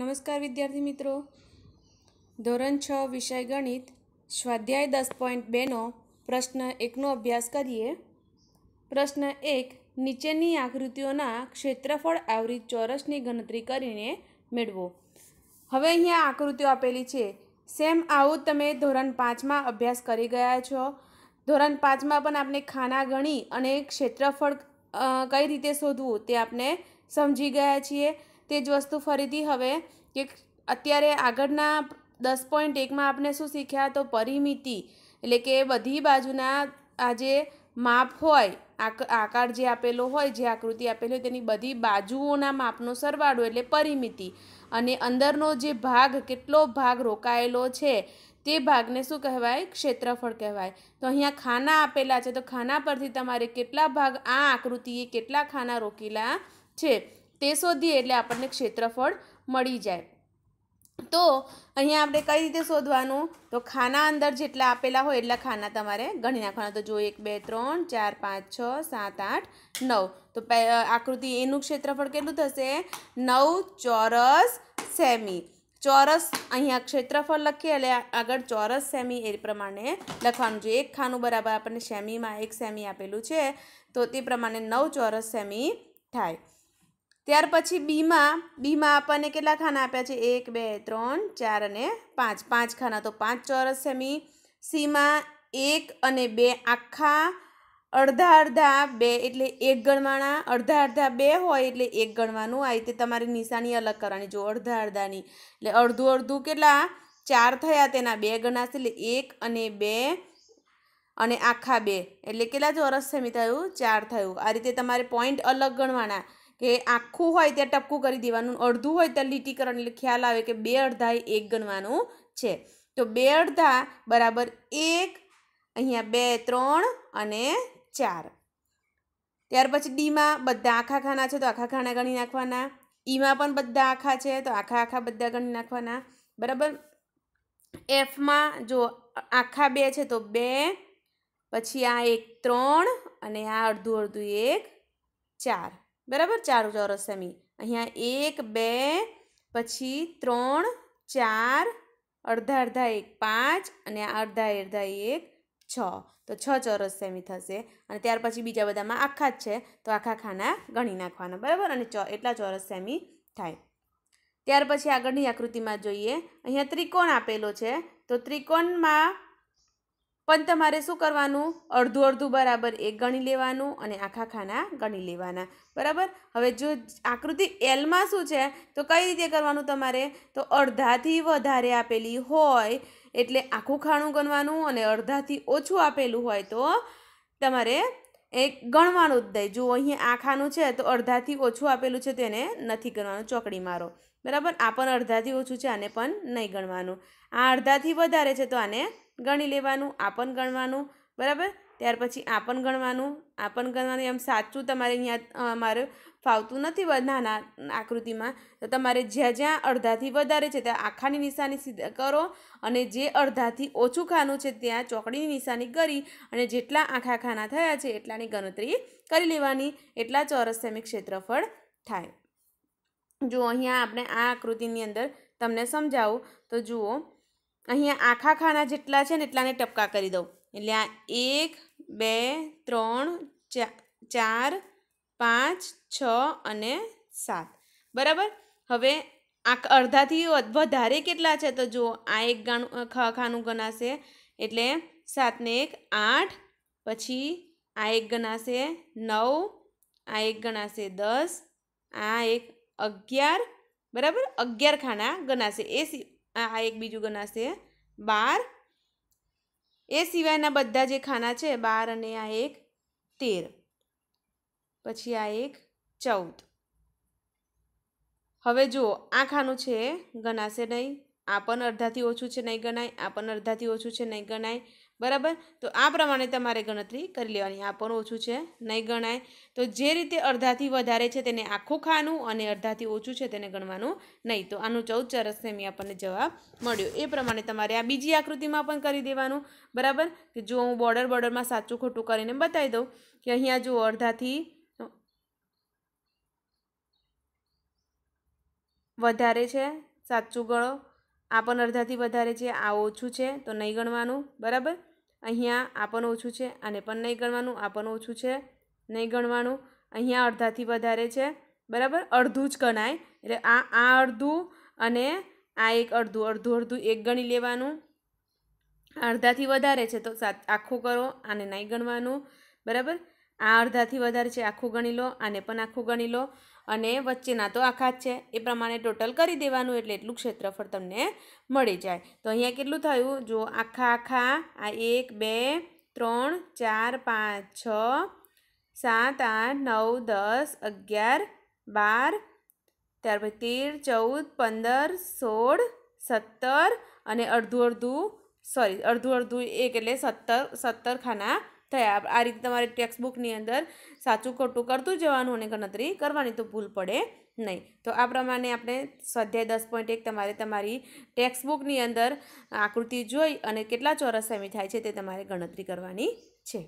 નમસ્કાર વિદ્યાર્થી મિત્રો ધોરણ છ વિષય ગણિત સ્વાધ્યાય દસ પોઈન્ટ બેનો પ્રશ્ન એકનો અભ્યાસ કરીએ પ્રશ્ન એક નીચેની આકૃતિઓના ક્ષેત્રફળ આવરી ચોરસની ગણતરી કરીને મેળવો હવે અહીંયા આકૃતિઓ આપેલી છે સેમ આવું તમે ધોરણ પાંચમાં અભ્યાસ કરી ગયા છો ધોરણ પાંચમાં પણ આપણે ખાના ગણી અને ક્ષેત્રફળ કઈ રીતે શોધવું તે આપણે સમજી ગયા છીએ તે જ વસ્તુ ફરીથી હવે કે અત્યારે આગળના દસ પોઈન્ટ એકમાં આપણે શું શીખ્યા તો પરિમિતિ એટલે કે બધી બાજુના આ જે માપ હોય આકાર જે આપેલો હોય જે આકૃતિ આપેલી હોય તેની બધી બાજુઓના માપનો સરવાળો એટલે પરિમિતિ અને અંદરનો જે ભાગ કેટલો ભાગ રોકાયેલો છે તે ભાગને શું કહેવાય ક્ષેત્રફળ કહેવાય તો અહીંયા ખાના આપેલા છે તો ખાના પરથી તમારે કેટલા ભાગ આ આકૃતિએ કેટલા ખાના રોકેલા છે તે શોધીએ એટલે આપણને ક્ષેત્રફળ મળી જાય તો અહીંયા આપણે કઈ રીતે શોધવાનું તો ખાના અંદર જેટલા આપેલા હોય એટલા ખાના તમારે ગણી નાખવાના તો જો એક બે ત્રણ ચાર પાંચ છ સાત આઠ નવ તો આકૃતિ એનું ક્ષેત્રફળ કેટલું થશે નવ ચોરસ સેમી ચોરસ અહીંયા ક્ષેત્રફળ લખીએ એટલે આગળ ચોરસ સેમી એ પ્રમાણે લખવાનું છે એક ખાનું બરાબર આપણને સેમીમાં એક સેમી આપેલું છે તો તે પ્રમાણે નવ ચોરસ સેમી થાય ત્યાર પછી બીમાં બીમાં આપણને કેટલા ખાના આપ્યા છે એક બે ત્રણ ચાર અને પાંચ પાંચ ખાના તો પાંચ ચોરસ સેમી સીમાં એક અને બે આખા અડધા અડધા બે એટલે એક ગણવાના અડધા અડધા બે હોય એટલે એક ગણવાનું આ રીતે તમારી નિશાની અલગ કરવાની જો અડધા અડધાની એટલે અડધું અડધું કેટલા ચાર થયા તેના બે ગણાશે એટલે એક અને બે અને આખા બે એટલે કેટલા ચોરસ સેમી થયું ચાર થયું આ રીતે તમારે પોઈન્ટ અલગ ગણવાના કે આખું હોય ત્યાં ટપકું કરી દેવાનું અડધું હોય ત્યાં લીટીકરણ એટલે ખ્યાલ આવે કે બે અડધા એ એક ગણવાનું છે તો બે અડધા બરાબર એક અહીંયા બે ત્રણ અને ચાર ત્યાર પછી ડીમાં બધા આખા ખાના છે તો આખા ખાના ગણી નાખવાના ઈમાં પણ બધા આખા છે તો આખા આખા બધા ગણી નાખવાના બરાબર એફમાં જો આખા બે છે તો બે પછી આ એક ત્રણ અને આ અડધું અડધું એક ચાર બરાબર ચાર ચોરસ સેમી અહીંયા એક બે પછી ત્રણ ચાર અડધા અડધા એક પાંચ અને અડધા અડધા એક છ તો છ ચોરસ સેમી થશે અને ત્યાર પછી બીજા બધામાં આખા જ છે તો આખા ખાના ગણી નાખવાના બરાબર અને ચો એટલા ચોરસ સેમી થાય ત્યાર પછી આગળની આકૃતિમાં જોઈએ અહીંયા ત્રિકોણ આપેલો છે તો ત્રિકોણમાં પણ તમારે શું કરવાનું અડધું અડધું બરાબર એક ગણી લેવાનું અને આખા ખાના ગણી લેવાના બરાબર હવે જો આકૃતિ એલમાં શું છે તો કઈ રીતે કરવાનું તમારે તો અડધાથી વધારે આપેલી હોય એટલે આખું ખાણું ગણવાનું અને અડધાથી ઓછું આપેલું હોય તો તમારે એ ગણવાનું જ દે જો અહીંયા આ ખાનું છે તો અડધાથી ઓછું આપેલું છે તેને નથી ગણવાનું ચોકડી મારો બરાબર આ પણ અડધાથી ઓછું છે આને પણ નહીં ગણવાનું આ અડધાથી વધારે છે તો આને ગણી લેવાનું આ પણ ગણવાનું બરાબર ત્યાર પછી આ પણ ગણવાનું આ પણ ગણવાનું એમ સાચું તમારે અહીંયા અમારે ફાવતું નથી નાના આકૃતિમાં તો તમારે જ્યાં જ્યાં અડધાથી વધારે છે ત્યાં આખાની નિશાની સીધા કરો અને જે અડધાથી ઓછું ખાનું છે ત્યાં ચોકડીની નિશાની કરી અને જેટલા આખા ખાના થયા છે એટલાની ગણતરી કરી લેવાની એટલા ચોરસ સેમી ક્ષેત્રફળ થાય જુઓ અહીંયા આપણે આ આકૃતિની અંદર તમને સમજાવું તો જુઓ અહીંયા આખા ખાના જેટલા છે ને એટલાને ટપકા કરી દઉં એટલે આ એક બે ત્રણ ચાર પાંચ છ અને સાત બરાબર હવે આ અડધાથી વધારે કેટલા છે તો જુઓ આ એક ગાણું ખાનું ગણાશે એટલે સાતને એક આઠ પછી આ એક ગણાશે નવ આ એક ગણાશે દસ આ એક અગિયાર બરાબર અગિયાર ખાના ગણાશે એ સિ આ એક બીજું ગણાશે બાર એ સિવાયના બધા જે ખાના છે બાર અને આ એક તેર પછી આ એક ચૌદ હવે જુઓ આ ખાનું છે ગણાશે નહીં આ પણ અડધાથી ઓછું છે નહીં ગણાય આ પણ અડધાથી ઓછું છે નહીં ગણાય બરાબર તો આ પ્રમાણે તમારે ગણતરી કરી લેવાની આ પણ ઓછું છે નહીં ગણાય તો જે રીતે અડધાથી વધારે છે તેને આખું ખાનું અને અડધાથી ઓછું છે તેને ગણવાનું નહીં તો આનું ચૌદ ચરસ સેમી આપણને જવાબ મળ્યો એ પ્રમાણે તમારે આ બીજી આકૃતિમાં પણ કરી દેવાનું બરાબર કે જો હું બોર્ડર બોર્ડરમાં સાચું ખોટું કરીને બતાવી દઉં કે અહીંયા જો અડધાથી વધારે છે સાચું ગણો આ પણ અડધાથી વધારે છે આ ઓછું છે તો નહીં ગણવાનું બરાબર અહીંયા આ પણ ઓછું છે આને પણ નહીં ગણવાનું આ પણ ઓછું છે નહીં ગણવાનું અહીંયા અડધાથી વધારે છે બરાબર અડધું જ ગણાય એટલે આ આ અડધું અને આ એક અડધું અડધું અડધું એક ગણી લેવાનું અડધાથી વધારે છે તો સાત આખું કરો આને નહીં ગણવાનું બરાબર આ અડધાથી વધારે છે આખું ગણી લો આને પણ આખું ગણી લો અને વચ્ચેના તો આખા જ છે એ પ્રમાણે ટોટલ કરી દેવાનું એટલે એટલું ક્ષેત્રફળ તમને મળી જાય તો અહીંયા કેટલું થયું જો આખા આખા આ એક બે ત્રણ ચાર પાંચ છ સાત આઠ નવ દસ અગિયાર બાર ત્યાર પછી તેર ચૌદ પંદર સોળ સત્તર અને અડધું અડધું સોરી અડધું અડધું એક એટલે સત્તર સત્તર ખાના થયા આ રીતે તમારે ટેક્સ્ટ બુકની અંદર સાચું ખોટું કરતું જવાનું અને ગણતરી કરવાની તો ભૂલ પડે નહીં તો આ પ્રમાણે આપણે સ્વાધ્યાય દસ પોઈન્ટ એક તમારે તમારી ટેક્સ્ટ બુકની અંદર આકૃતિ જોઈ અને કેટલા ચોરસ સેમી થાય છે તે તમારે ગણતરી કરવાની છે